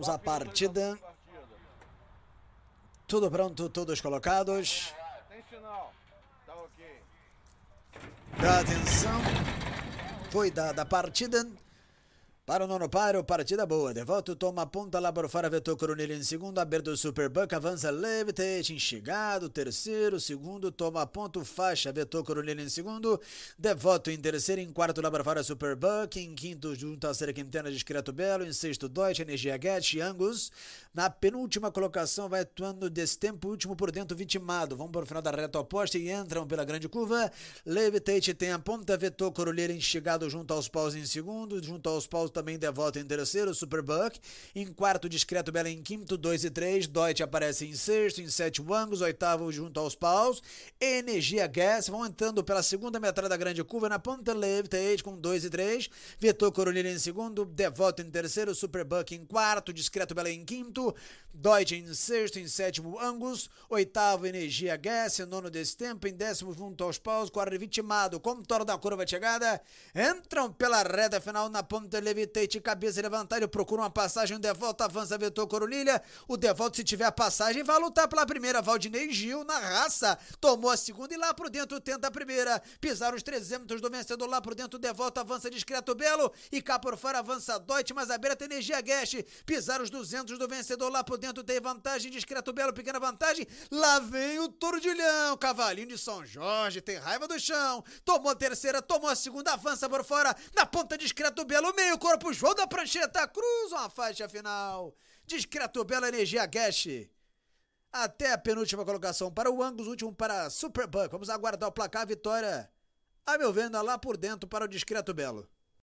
Vamos à partida. Tudo pronto, todos colocados. Dá atenção. Foi dada a partida. Para o nono paro, partida boa. Devoto toma ponta lá por fora, vetou Coronel em segundo, aberto Superbuck, avança Levitate, enxigado, terceiro, segundo, toma ponto, faixa, vetou Coronel em segundo, Devoto em terceiro, em quarto lá por fora, Superbuck, em quinto, junto a Ser Quintana, Discreto Belo, em sexto, Deutsche, Energia Get, Angus, na penúltima colocação vai atuando desse tempo último por dentro, Vitimado, vão para o final da reta oposta e entram pela grande curva, Levitate tem a ponta, vetou Coronel enxigado junto aos paus em segundo, junto aos paus também devota em terceiro, Superbuck. Em quarto, Discreto Bela em quinto, 2 e 3. Deutsche aparece em sexto, em sétimo, Angus, oitavo junto aos paus. Energia Gas vão entrando pela segunda metade da grande curva na ponta Levitate com 2 e 3. Vitor Coronilha em segundo, Devoto em terceiro, Superbuck em quarto, Discreto Bela em quinto, Deutsche em sexto, em sétimo, Angus, oitavo, Energia Gas, nono desse tempo, em décimo junto aos paus, quarto vitimado, como toro da curva de chegada, entram pela reta final na ponta Levitate. Tate, cabeça levantada, ele procura uma passagem, o Devolta avança, aventou Corulilha, o Devolta se tiver a passagem vai lutar pela primeira, Valdinei Gil na raça, tomou a segunda e lá por dentro tenta a primeira, pisaram os 300 do vencedor lá por dentro, o Devolta avança discreto Belo e cá por fora avança Deutsch, mas aberta Energia Guest, pisaram os 200 do vencedor lá por dentro, tem vantagem, discreto Belo, pequena vantagem, lá vem o Touro de Leão, cavalinho de São Jorge, tem raiva do chão, tomou a terceira, tomou a segunda, avança por fora, na ponta discreto Belo, meio corpo agora pro João da Prancheta. Cruza uma faixa final. Discreto, bela energia, Gash. Até a penúltima colocação para o Angus, último para Superbuck. Vamos aguardar o placar, vitória. A meu vendo, lá por dentro para o Discreto Belo.